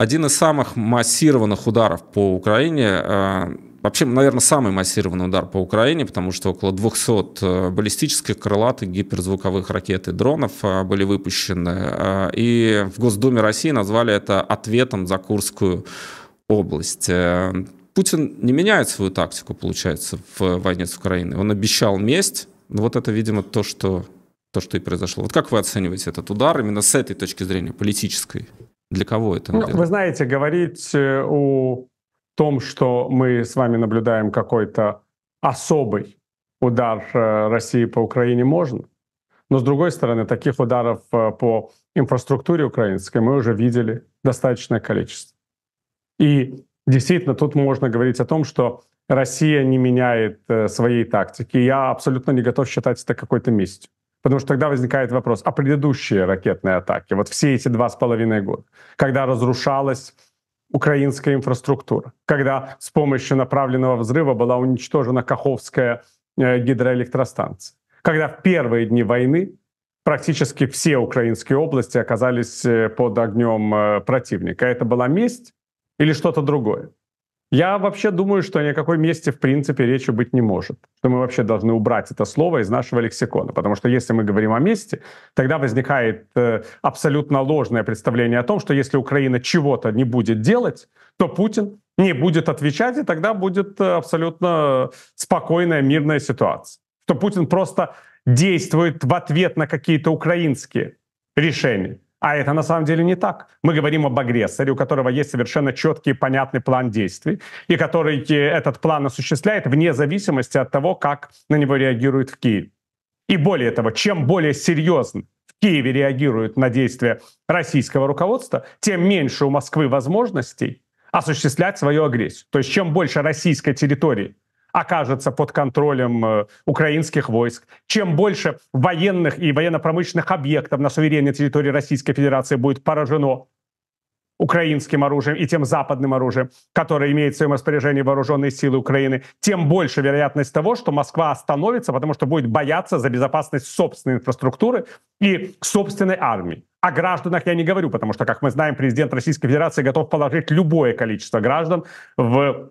один из самых массированных ударов по Украине, э, вообще, наверное, самый массированный удар по Украине, потому что около 200 э, баллистических, крылатых, гиперзвуковых ракет и дронов э, были выпущены. И в Госдуме России назвали это ответом за Курскую область. Путин не меняет свою тактику, получается, в войне с Украиной. Он обещал месть, но ну, вот это, видимо, то, что то, что и произошло. Вот как вы оцениваете этот удар именно с этой точки зрения, политической? Для кого это? Ну, вы знаете, говорить э, о том, что мы с вами наблюдаем какой-то особый удар э, России по Украине, можно. Но, с другой стороны, таких ударов э, по инфраструктуре украинской мы уже видели достаточное количество. И действительно, тут можно говорить о том, что Россия не меняет своей тактики. Я абсолютно не готов считать это какой-то местью. Потому что тогда возникает вопрос, а предыдущие ракетные атаки, вот все эти два с половиной года, когда разрушалась украинская инфраструктура, когда с помощью направленного взрыва была уничтожена Каховская э, гидроэлектростанция, когда в первые дни войны практически все украинские области оказались э, под огнем э, противника. Это была месть или что-то другое? Я вообще думаю, что ни о какой месте в принципе речи быть не может. Что мы вообще должны убрать это слово из нашего лексикона. Потому что если мы говорим о месте, тогда возникает э, абсолютно ложное представление о том, что если Украина чего-то не будет делать, то Путин не будет отвечать, и тогда будет э, абсолютно спокойная, мирная ситуация. Что Путин просто действует в ответ на какие-то украинские решения. А это на самом деле не так. Мы говорим об агрессоре, у которого есть совершенно четкий и понятный план действий, и который э, этот план осуществляет вне зависимости от того, как на него реагирует в Киеве. И более того, чем более серьезно в Киеве реагируют на действия российского руководства, тем меньше у Москвы возможностей осуществлять свою агрессию. То есть чем больше российской территории окажется под контролем э, украинских войск, чем больше военных и военно-промышленных объектов на суверенной территории Российской Федерации будет поражено украинским оружием и тем западным оружием, которое имеет в своем распоряжении вооруженные силы Украины, тем больше вероятность того, что Москва остановится, потому что будет бояться за безопасность собственной инфраструктуры и собственной армии. О гражданах я не говорю, потому что, как мы знаем, президент Российской Федерации готов положить любое количество граждан в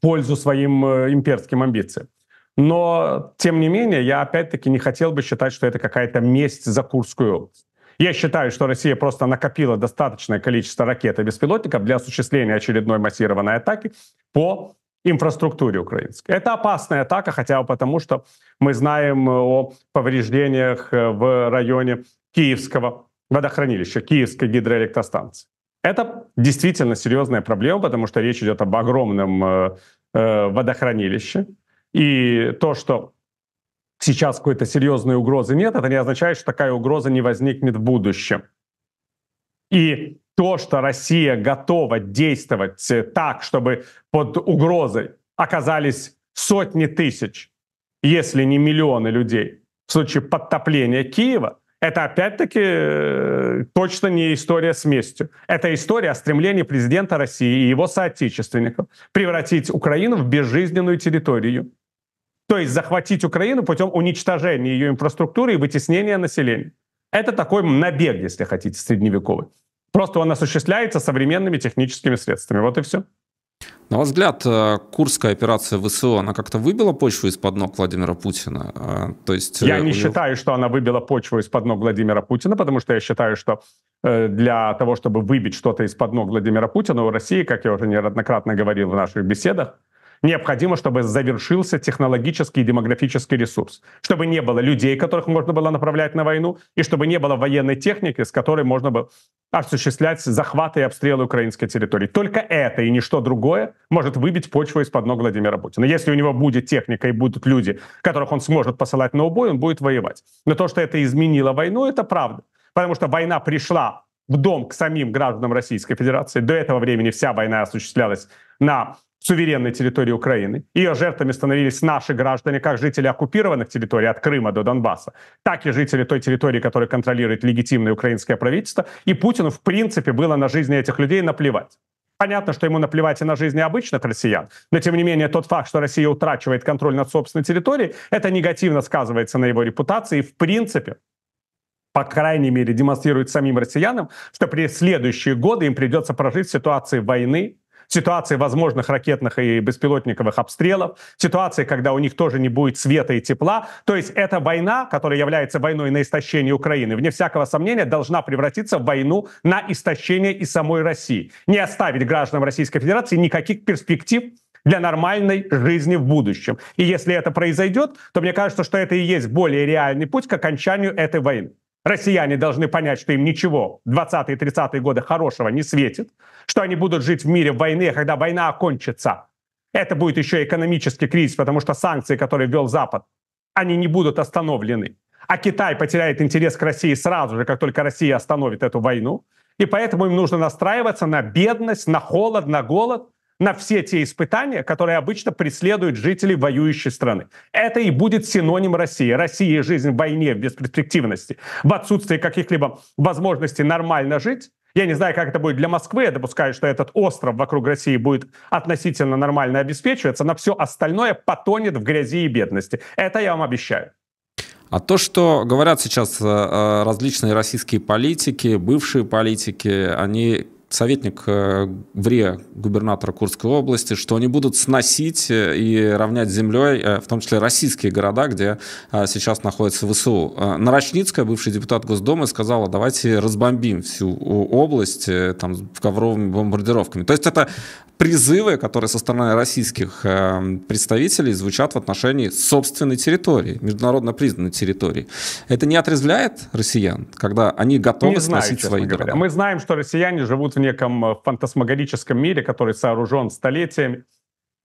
пользу своим э, имперским амбициям. Но, тем не менее, я опять-таки не хотел бы считать, что это какая-то месть за Курскую область. Я считаю, что Россия просто накопила достаточное количество ракет и беспилотников для осуществления очередной массированной атаки по инфраструктуре украинской. Это опасная атака, хотя бы потому, что мы знаем э, о повреждениях э, в районе Киевского водохранилища, Киевской гидроэлектростанции. Это действительно серьезная проблема, потому что речь идет об огромном э, э, водохранилище. И то, что сейчас какой-то серьезной угрозы нет, это не означает, что такая угроза не возникнет в будущем. И то, что Россия готова действовать так, чтобы под угрозой оказались сотни тысяч, если не миллионы людей, в случае подтопления Киева, это опять-таки э, точно не история с местью. Это история о стремлении президента России и его соотечественников превратить Украину в безжизненную территорию. То есть захватить Украину путем уничтожения ее инфраструктуры и вытеснения населения. Это такой набег, если хотите, средневековый. Просто он осуществляется современными техническими средствами. Вот и все. На ваш взгляд, э, курская операция ВСУ, она как-то выбила почву из-под ног Владимира Путина? Э, то есть, э, я не него... считаю, что она выбила почву из-под ног Владимира Путина, потому что я считаю, что для того, чтобы выбить что-то из-под ног Владимира Путина, у России, как я уже неоднократно говорил в наших беседах, необходимо, чтобы завершился технологический и демографический ресурс, чтобы не было людей, которых можно было направлять на войну, и чтобы не было военной техники, с которой можно было осуществлять захваты и обстрелы украинской территории. Только это и ничто другое может выбить почву из-под ног Владимира Путина. Если у него будет техника и будут люди, которых он сможет посылать на убой, он будет воевать. Но то, что это изменило войну, это правда. Потому что война пришла в дом к самим гражданам Российской Федерации. До этого времени вся война осуществлялась на суверенной территории Украины. Ее жертвами становились наши граждане, как жители оккупированных территорий от Крыма до Донбасса, так и жители той территории, которая контролирует легитимное украинское правительство. И Путину, в принципе, было на жизни этих людей наплевать. Понятно, что ему наплевать и на жизни обычных россиян, но тем не менее тот факт, что Россия утрачивает контроль над собственной территорией, это негативно сказывается на его репутации и в принципе по крайней мере, демонстрирует самим россиянам, что при следующие годы им придется прожить в ситуации войны, ситуации возможных ракетных и беспилотниковых обстрелов, ситуации, когда у них тоже не будет света и тепла. То есть эта война, которая является войной на истощение Украины, вне всякого сомнения, должна превратиться в войну на истощение и самой России. Не оставить гражданам Российской Федерации никаких перспектив для нормальной жизни в будущем. И если это произойдет, то мне кажется, что это и есть более реальный путь к окончанию этой войны. Россияне должны понять, что им ничего 20-е 30-е годы хорошего не светит, что они будут жить в мире в войне, а когда война окончится. Это будет еще экономический кризис, потому что санкции, которые ввел Запад, они не будут остановлены. А Китай потеряет интерес к России сразу же, как только Россия остановит эту войну. И поэтому им нужно настраиваться на бедность, на холод, на голод, на все те испытания, которые обычно преследуют жителей воюющей страны. Это и будет синоним России. Россия и жизнь в войне, в бесперспективности, в отсутствии каких-либо возможностей нормально жить. Я не знаю, как это будет для Москвы. Я допускаю, что этот остров вокруг России будет относительно нормально обеспечиваться, но все остальное потонет в грязи и бедности. Это я вам обещаю. А то, что говорят сейчас э, э, различные российские политики, бывшие политики, они советник э, в РИА губернатора Курской области, что они будут сносить э, и равнять землей, э, в том числе российские города, где сейчас находится ВСУ. Нарочницкая, бывший депутат Госдумы, сказала, давайте разбомбим всю область там, ковровыми бомбардировками. То есть это призывы, которые со стороны российских представителей звучат в отношении собственной территории, международно признанной территории. Это не отрезвляет россиян, когда они готовы не знаю, сносить свои говоря. города? Мы знаем, что россияне живут в неком э, фантасмагорическом мире, который сооружен столетиями.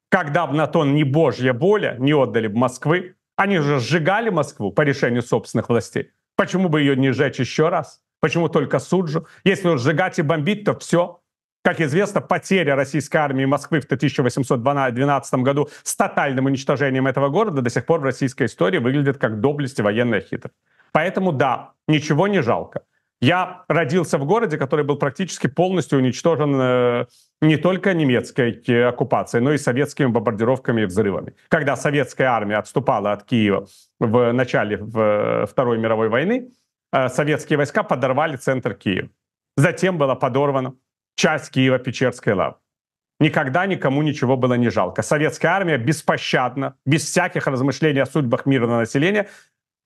когда бы на то ни божья воля не отдали бы Москвы, они же сжигали Москву по решению собственных властей. Почему бы ее не сжечь еще раз? Почему только Суджу? Если уж сжигать и бомбить, то все. Как известно, потеря российской армии Москвы в 1812 году с тотальным уничтожением этого города до сих пор в российской истории выглядит как доблесть и военная хитрость. Поэтому да, ничего не жалко. Я родился в городе, который был практически полностью уничтожен э, не только немецкой э, оккупацией, но и советскими бомбардировками и взрывами. Когда советская армия отступала от Киева в начале э, Второй мировой войны, советские войска подорвали центр Киева. Затем была подорвана часть Киева-Печерской лавы. Никогда никому ничего было не жалко. Советская армия беспощадно, без всяких размышлений о судьбах мирного населения,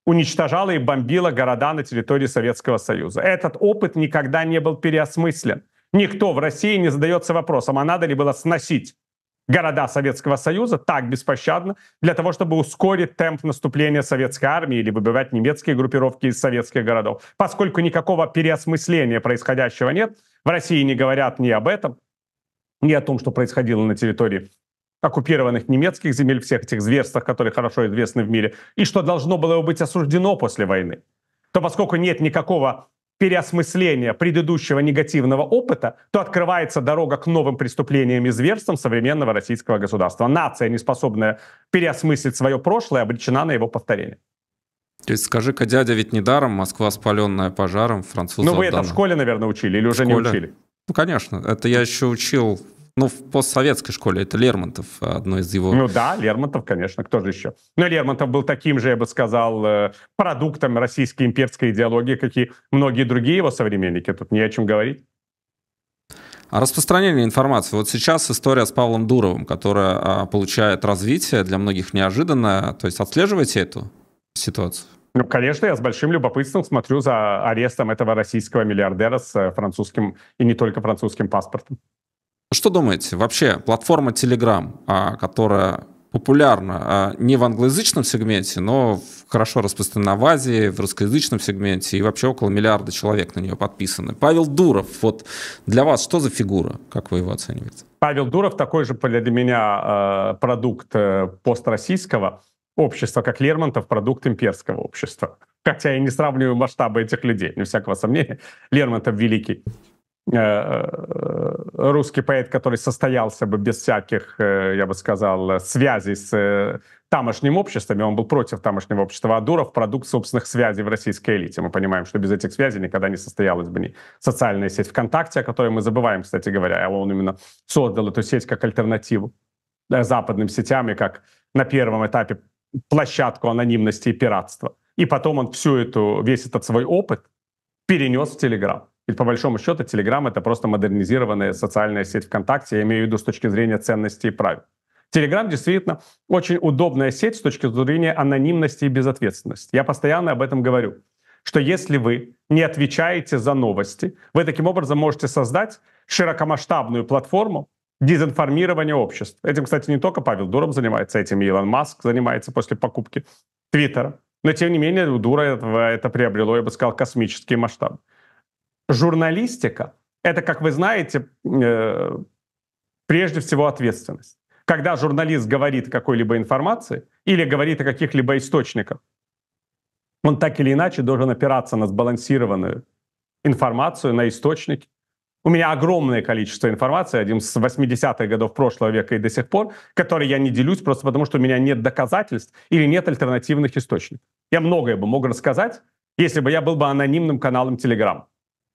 уничтожала и бомбила города на территории Советского Союза. Этот опыт никогда не был переосмыслен. Никто в России не задается вопросом, а надо ли было сносить города Советского Союза так беспощадно для того, чтобы ускорить темп наступления советской армии или выбивать немецкие группировки из советских городов. Поскольку никакого переосмысления происходящего нет, в России не говорят ни об этом, ни о том, что происходило на территории оккупированных немецких земель, всех этих зверствах, которые хорошо известны в мире, и что должно было быть осуждено после войны, то поскольку нет никакого переосмысления предыдущего негативного опыта, то открывается дорога к новым преступлениям и зверствам современного российского государства. Нация, не способная переосмыслить свое прошлое, обречена на его повторение. То есть скажи-ка, дядя, ведь недаром Москва спаленная пожаром, французов... Ну вы это в школе, наверное, учили или уже не учили? Ну, конечно. Это я еще учил ну, в постсоветской школе это Лермонтов, э, одно из его... Ну да, Лермонтов, конечно, кто же еще? Ну Лермонтов был таким же, я бы сказал, э, продуктом российской имперской идеологии, как и многие другие его современники. Тут не о чем говорить. А распространение информации. Вот сейчас история с Павлом Дуровым, которая а, получает развитие для многих неожиданно. То есть отслеживаете эту ситуацию? Ну, конечно, я с большим любопытством смотрю за арестом этого российского миллиардера с э, французским и не только французским паспортом. Что думаете, вообще платформа Telegram, а, которая популярна а, не в англоязычном сегменте, но хорошо распространена в Азии, в русскоязычном сегменте, и вообще около миллиарда человек на нее подписаны. Павел Дуров, вот для вас что за фигура, как вы его оцениваете? Павел Дуров такой же для меня а, продукт э, построссийского общества, как Лермонтов продукт имперского общества. Хотя я не сравниваю масштабы этих людей, не всякого сомнения. Лермонтов великий. Э, э, русский поэт, который состоялся бы без всяких, э, я бы сказал, связей с тамошним обществом, он был против тамошнего общества, а Дуров — продукт собственных связей в российской элите. Мы понимаем, что без этих связей никогда не состоялась бы ни социальная сеть ВКонтакте, о которой мы забываем, кстати говоря, а он именно создал эту сеть как альтернативу западным сетям и как на первом этапе площадку анонимности и пиратства. И потом он всю эту, весь этот свой опыт перенес в Телеграм. Ведь по большому счету Telegram — это просто модернизированная социальная сеть ВКонтакте, я имею в виду с точки зрения ценностей и правил. Телеграм действительно очень удобная сеть с точки зрения анонимности и безответственности. Я постоянно об этом говорю, что если вы не отвечаете за новости, вы таким образом можете создать широкомасштабную платформу дезинформирования общества. Этим, кстати, не только Павел Дуров занимается, этим и Илон Маск занимается после покупки Твиттера. Но, тем не менее, у Дура это, это приобрело, я бы сказал, космический масштаб журналистика — это, как вы знаете, э, прежде всего ответственность. Когда журналист говорит о какой-либо информации или говорит о каких-либо источниках, он так или иначе должен опираться на сбалансированную информацию, на источники. У меня огромное количество информации, один с 80-х годов прошлого века и до сих пор, которые я не делюсь просто потому, что у меня нет доказательств или нет альтернативных источников. Я многое бы мог рассказать, если бы я был бы анонимным каналом Telegram.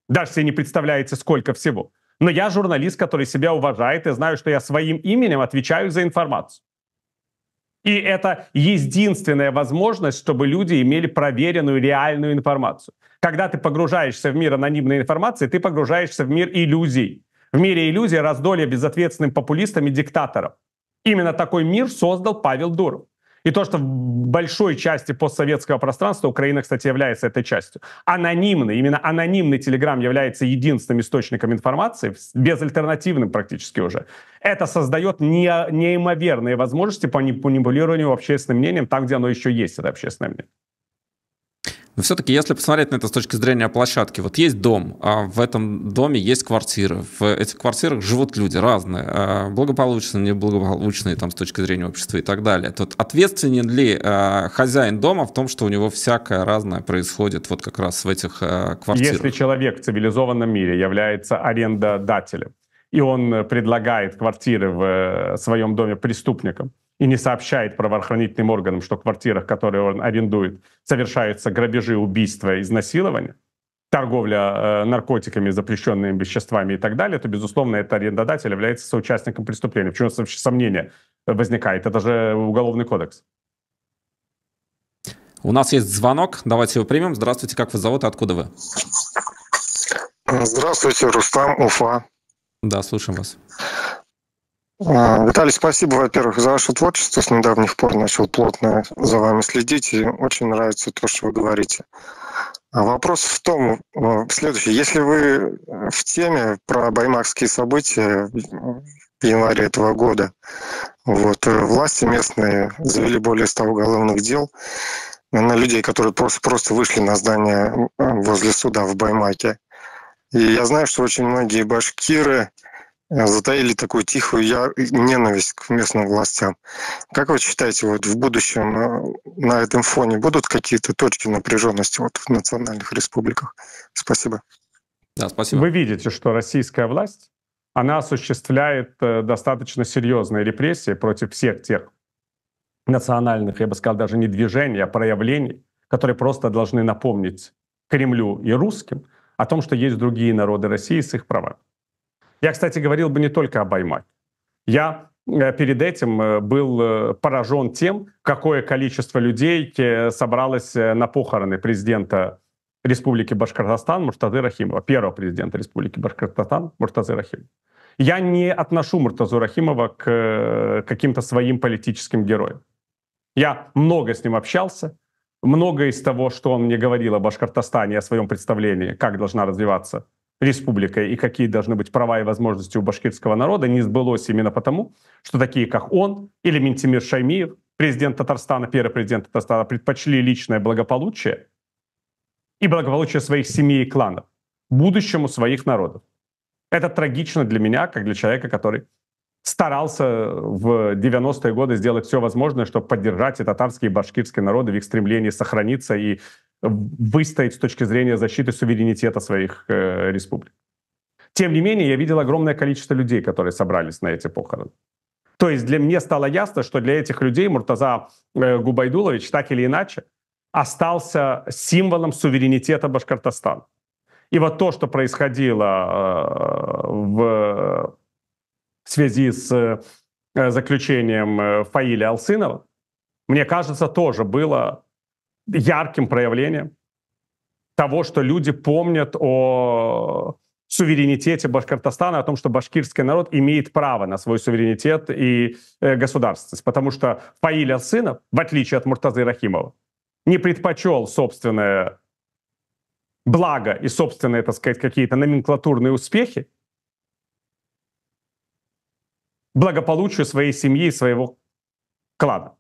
Даже себе не представляете, сколько всего. Но я журналист, который себя уважает, и знаю, что я своим именем отвечаю за информацию. И это единственная возможность, чтобы люди имели проверенную реальную информацию. Когда ты погружаешься в мир анонимной информации, ты погружаешься в мир иллюзий. В мире иллюзий раздолье безответственным популистам и диктаторам. Именно такой мир создал Павел Дуров. И то, что в большой части постсоветского пространства Украина, кстати, является этой частью. Анонимный, именно анонимный Телеграм является единственным источником информации, безальтернативным практически уже. Это создает не, неимоверные возможности по манипулированию общественным мнением там, где оно еще есть, это общественное мнение. Но все-таки, если посмотреть на это с точки зрения площадки, вот есть дом, а в этом доме есть квартиры. В этих квартирах живут люди разные, а, благополучные, неблагополучные там, с точки зрения общества и так далее. Тут ответственен ли а, хозяин дома в том, что у него всякое разное происходит вот как раз в этих а, квартирах? Если человек в цивилизованном мире является арендодателем, и он предлагает квартиры в э, своем доме преступникам, и не сообщает правоохранительным органам, что в квартирах, которые он арендует, совершаются грабежи, убийства, изнасилования, торговля э, наркотиками, запрещенными веществами и так далее, то, безусловно, этот арендодатель является соучастником преступления. Почему вообще сомнение возникает? Это же уголовный кодекс. У нас есть звонок, давайте его примем. Здравствуйте, как вас зовут и откуда вы? Здравствуйте, Рустам, Уфа. Да, слушаем вас. А, Виталий, спасибо, во-первых, за ваше творчество. С недавних пор начал плотно за вами следить, и очень нравится то, что вы говорите. А вопрос в том, э, следующий. Если вы э, в теме про баймакские события в январе этого года, вот, э, власти местные завели более 100 уголовных дел на людей, которые просто, просто вышли на здание возле суда в Баймаке. И я знаю, что очень многие башкиры – Э, затаили такую тихую я... Э, ненависть к местным властям. Как вы считаете, вот в будущем э, на этом фоне будут какие-то точки напряженности вот в национальных республиках? Спасибо. Да, спасибо. Вы видите, что российская власть, она осуществляет достаточно серьезные репрессии против всех тех национальных, я бы сказал, даже не движений, а проявлений, которые просто должны напомнить Кремлю и русским о том, что есть другие народы России с их правами. Я, кстати, говорил бы не только об Аймаке. Я э, перед этим э, был э, поражен тем, какое количество людей собралось на похороны президента Республики Башкортостан Муртазы Рахимова, первого президента Республики Башкортостан Муртазы Рахимова. Я не отношу Муртазу Рахимова к каким-то своим политическим героям. Я много с ним общался, многое из того, что он мне говорил о Башкортостане, о своем представлении, как должна развиваться Республика и какие должны быть права и возможности у башкирского народа, не сбылось именно потому, что такие, как он или Ментимир Шаймиев, президент Татарстана, первый президент Татарстана, предпочли личное благополучие и благополучие своих семей и кланов будущему своих народов. Это трагично для меня, как для человека, который старался в 90-е годы сделать все возможное, чтобы поддержать и татарские, и башкирские народы в их стремлении сохраниться и выстоять с точки зрения защиты суверенитета своих э, республик. Тем не менее, я видел огромное количество людей, которые собрались на эти похороны. То есть для меня стало ясно, что для этих людей Муртаза э, Губайдулович так или иначе остался символом суверенитета Башкортостана. И вот то, что происходило в, э, в связи с э, заключением Фаиля Алсынова, мне кажется, тоже было ярким проявлением того, что люди помнят о суверенитете Башкортостана, о том, что башкирский народ имеет право на свой суверенитет и э, государственность. Потому что Фаиль Асынов, в отличие от Муртазы Рахимова, не предпочел собственное благо и собственные, так сказать, какие-то номенклатурные успехи благополучию своей семьи и своего клана.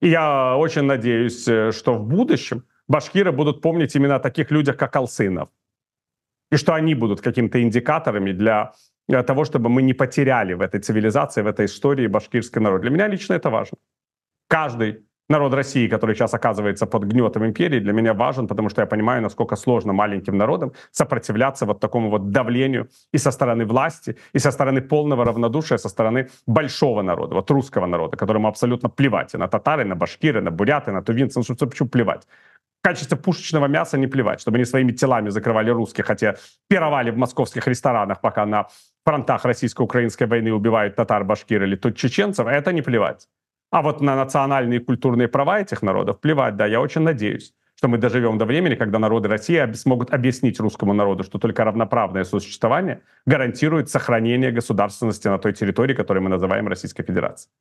И я очень надеюсь, э, что в будущем башкиры будут помнить именно о таких людях, как Алсынов. И что они будут какими-то индикаторами для, для э, того, чтобы мы не потеряли в этой цивилизации, в этой истории башкирский народ. Для меня лично это важно. Каждый народ России, который сейчас оказывается под гнетом империи, для меня важен, потому что я понимаю, насколько сложно маленьким народам сопротивляться вот такому вот давлению и со стороны власти, и со стороны полного равнодушия, со стороны большого народа, вот русского народа, которому абсолютно плевать и на татары, и на башкиры, на буряты, на тувинцев, ну что, почему плевать? качестве пушечного мяса не плевать, чтобы они своими телами закрывали русских, хотя пировали в московских ресторанах, пока на фронтах российско-украинской войны убивают татар, башкир или тут чеченцев, это не плевать. А вот на национальные и культурные права этих народов плевать, да, я очень надеюсь что мы доживем до времени, когда народы России смогут объяснить русскому народу, что только равноправное существование гарантирует сохранение государственности на той территории, которую мы называем Российской Федерацией.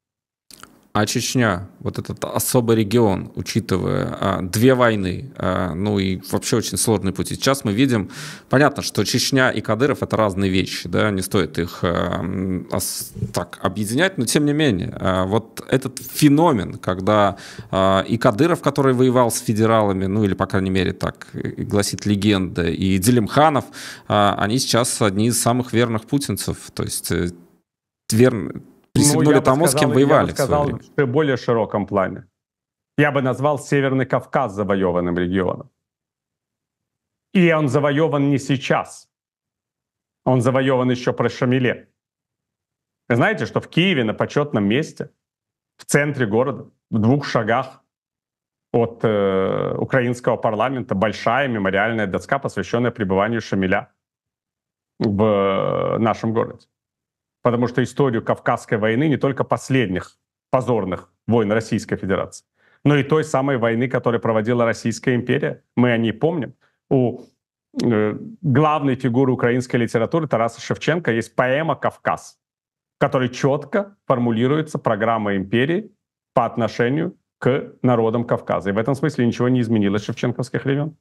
А Чечня, вот этот особый регион, учитывая а, две войны, а, ну и вообще очень сложный путь. Сейчас мы видим, понятно, что Чечня и Кадыров это разные вещи, да, не стоит их а, ос, так объединять, но тем не менее, а, вот этот феномен, когда а, и Кадыров, который воевал с федералами, ну или по крайней мере так гласит легенда, и Делимханов, а, они сейчас одни из самых верных путинцев, то есть э, верно присягнули ну, тому, сказал, с кем воевали. Я бы сказал, в, в более широком плане. Я бы назвал Северный Кавказ завоеванным регионом. И он завоеван не сейчас. Он завоеван еще про Шамиле. Вы знаете, что в Киеве на почетном месте, в центре города, в двух шагах от э, украинского парламента большая мемориальная доска, посвященная пребыванию Шамиля в э, нашем городе потому что историю Кавказской войны не только последних позорных войн Российской Федерации, но и той самой войны, которую проводила Российская империя. Мы о ней помним. У э, главной фигуры украинской литературы Тараса Шевченко есть поэма «Кавказ», в которой четко формулируется программа империи по отношению к народам Кавказа. И в этом смысле ничего не изменилось в шевченковских времен.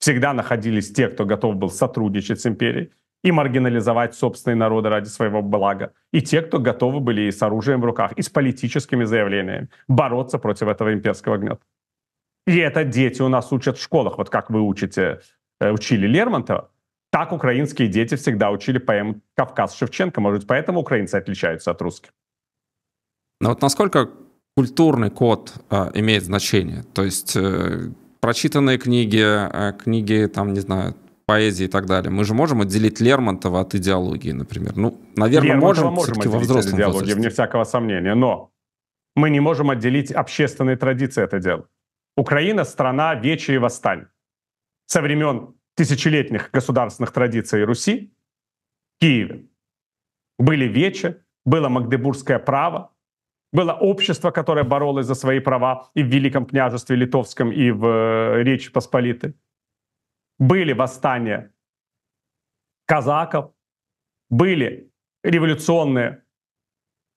Всегда находились те, кто готов был сотрудничать с империей, и маргинализовать собственные народы ради своего блага, и те, кто готовы были и с оружием в руках, и с политическими заявлениями бороться против этого имперского гнета. И это дети у нас учат в школах. Вот как вы учите, э, учили Лермонтова, так украинские дети всегда учили поэму «Кавказ Шевченко». Может, поэтому украинцы отличаются от русских. Но вот насколько культурный код а, имеет значение? То есть э, прочитанные книги, э, книги, там, не знаю, поэзии и так далее. Мы же можем отделить Лермонтова от идеологии, например. Ну, наверное, Лермонтова можем, можем во взрослом от идеологии, возрасте. вне всякого сомнения. Но мы не можем отделить общественные традиции это дело. Украина — страна вечи и восстаний. Со времен тысячелетних государственных традиций Руси в Киеве были вечи, было магдебургское право, было общество, которое боролось за свои права и в Великом княжестве Литовском, и в э, Речи Посполитой. Были восстания казаков, были революционные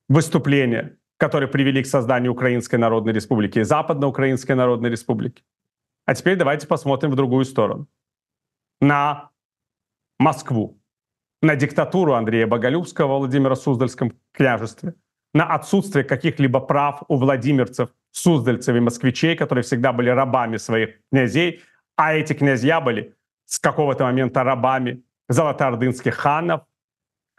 выступления, которые привели к созданию Украинской Народной Республики и Западноукраинской Народной Республики. А теперь давайте посмотрим в другую сторону. На Москву, на диктатуру Андрея Боголюбского во Владимиро-Суздальском княжестве, на отсутствие каких-либо прав у владимирцев, суздальцев и москвичей, которые всегда были рабами своих князей, а эти князья были с какого-то момента рабами золотоордынских ханов,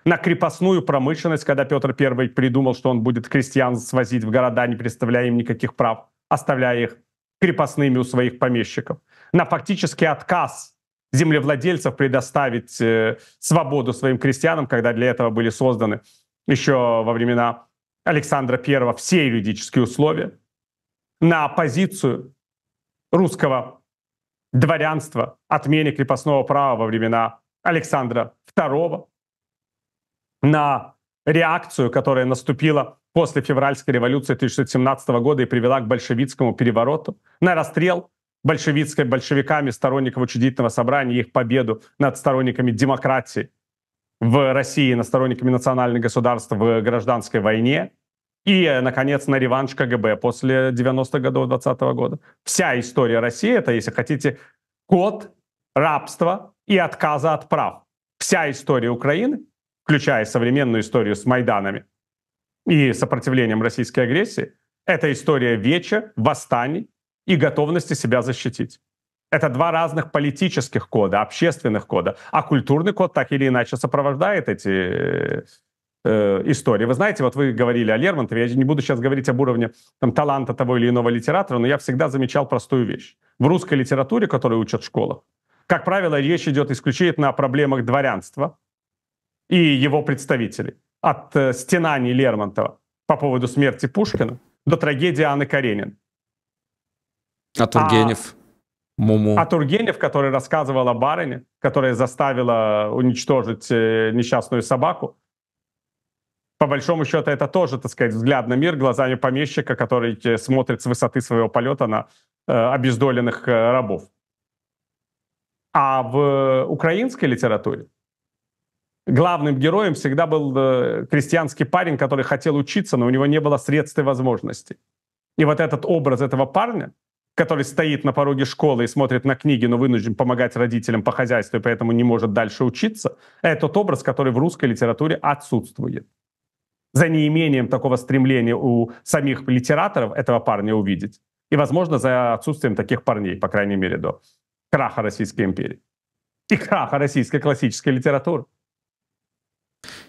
на крепостную промышленность, когда Петр I придумал, что он будет крестьян свозить в города, не представляя им никаких прав, оставляя их крепостными у своих помещиков, на фактический отказ землевладельцев предоставить э, свободу своим крестьянам, когда для этого были созданы еще во времена Александра I все юридические условия, на оппозицию русского дворянства, отмене крепостного права во времена Александра II, на реакцию, которая наступила после февральской революции 1917 года и привела к большевистскому перевороту, на расстрел большевистской большевиками сторонников учредительного собрания, их победу над сторонниками демократии в России, на сторонниками национального государства в гражданской войне – и, наконец, на реванш КГБ после 90-х годов 20 -го года. Вся история России — это, если хотите, код рабства и отказа от прав. Вся история Украины, включая современную историю с Майданами и сопротивлением российской агрессии, это история веча, восстаний и готовности себя защитить. Это два разных политических кода, общественных кода. А культурный код так или иначе сопровождает эти э, Э, истории. Вы знаете, вот вы говорили о Лермонтове, я не буду сейчас говорить об уровне там, таланта того или иного литератора, но я всегда замечал простую вещь. В русской литературе, которую учат в школах, как правило, речь идет исключительно о проблемах дворянства и его представителей. От э, стенаний Лермонтова по поводу смерти Пушкина до трагедии Анны Каренин. А Тургенев? А, Муму. а Тургенев, который рассказывал о барыне, которая заставила уничтожить э, несчастную собаку, по большому счету, это тоже, так сказать, взгляд на мир глазами помещика, который э, смотрит с высоты своего полета на э, обездоленных э, рабов. А в э, украинской литературе главным героем всегда был э, крестьянский парень, который хотел учиться, но у него не было средств и возможностей. И вот этот образ этого парня, который стоит на пороге школы и смотрит на книги, но вынужден помогать родителям по хозяйству и поэтому не может дальше учиться, этот образ, который в русской литературе отсутствует за неимением такого стремления у самих литераторов этого парня увидеть. И, возможно, за отсутствием таких парней, по крайней мере, до краха Российской империи и краха российской классической литературы.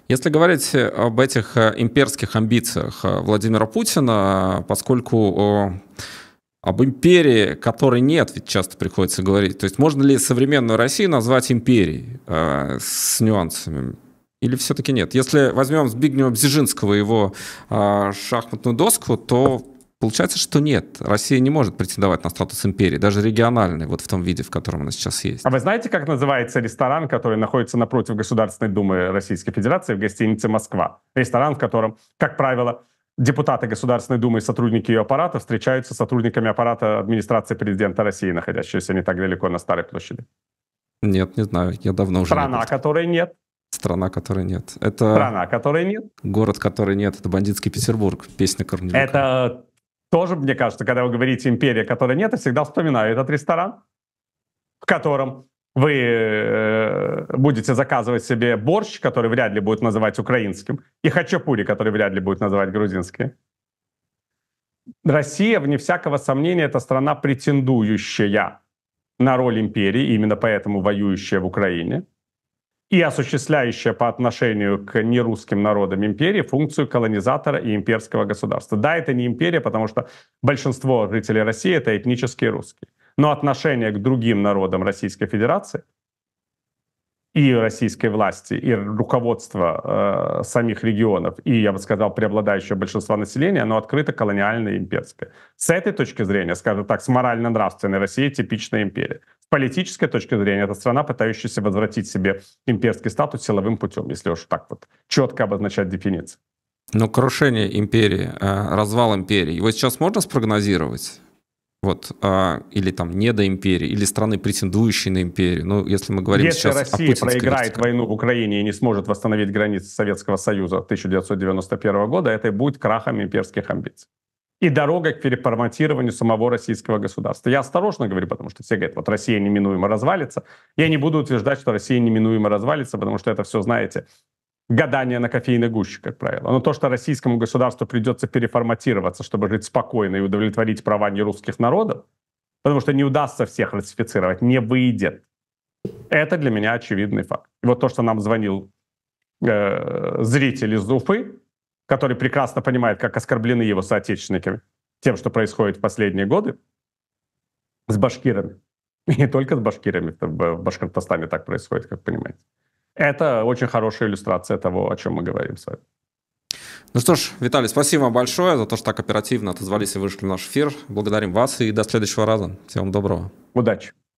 Если говорить об этих э, имперских амбициях э, Владимира Путина, поскольку об империи, которой нет, ведь часто приходится говорить. То есть можно ли современную Россию назвать империей э, с нюансами? Или все-таки нет? Если возьмем Збигнева Бзижинского его э, шахматную доску, то получается, что нет. Россия не может претендовать на статус империи, даже региональной, вот в том виде, в котором она сейчас есть. А вы знаете, как называется ресторан, который находится напротив Государственной Думы Российской Федерации в гостинице «Москва»? Ресторан, в котором, как правило, депутаты Государственной Думы и сотрудники ее аппарата встречаются с сотрудниками аппарата администрации президента России, находящиеся не так далеко на Старой площади. Нет, не знаю, я давно Страна, уже... Страна, которой нет. Страна, которой нет. Это... Страна, которой нет. Город, который нет. Это бандитский Петербург. Песня Корнелюка. Это тоже, мне кажется, когда вы говорите «империя, которой нет», я всегда вспоминаю этот ресторан, в котором вы э, будете заказывать себе борщ, который вряд ли будет называть украинским, и хачапури, который вряд ли будет называть грузинским. Россия, вне всякого сомнения, это страна, претендующая на роль империи, именно поэтому воюющая в Украине и осуществляющая по отношению к нерусским народам империи функцию колонизатора и имперского государства. Да, это не империя, потому что большинство жителей России — это этнические русские. Но отношение к другим народам Российской Федерации и российской власти, и руководства э, самих регионов, и, я бы сказал, преобладающего большинства населения, оно открыто колониальное и имперское. С этой точки зрения, скажем так, с морально-нравственной России типичная империя. С политической точки зрения, это страна, пытающаяся возвратить себе имперский статус силовым путем, если уж так вот четко обозначать дефиниции Но крушение империи, э, развал империи, его сейчас можно спрогнозировать? вот, а, или там не до империи, или страны, претендующие на империю. Ну, если мы говорим если сейчас Россия о Россия проиграет вертикали. войну в Украине и не сможет восстановить границы Советского Союза 1991 года, это и будет крахом имперских амбиций. И дорога к переформатированию самого российского государства. Я осторожно говорю, потому что все говорят, вот Россия неминуемо развалится. Я не буду утверждать, что Россия неминуемо развалится, потому что это все, знаете, гадание на кофейной гуще, как правило. Но то, что российскому государству придется переформатироваться, чтобы жить спокойно и удовлетворить права нерусских народов, потому что не удастся всех русифицировать, не выйдет. Это для меня очевидный факт. И вот то, что нам звонил э, зритель из Уфы, который прекрасно понимает, как оскорблены его соотечественниками тем, что происходит в последние годы с башкирами. И не только с башкирами, в Башкортостане так происходит, как понимаете. Это очень хорошая иллюстрация того, о чем мы говорим с вами. Ну что ж, Виталий, спасибо вам большое за то, что так оперативно отозвались и вышли в наш эфир. Благодарим вас и до следующего раза. Всем доброго. Удачи.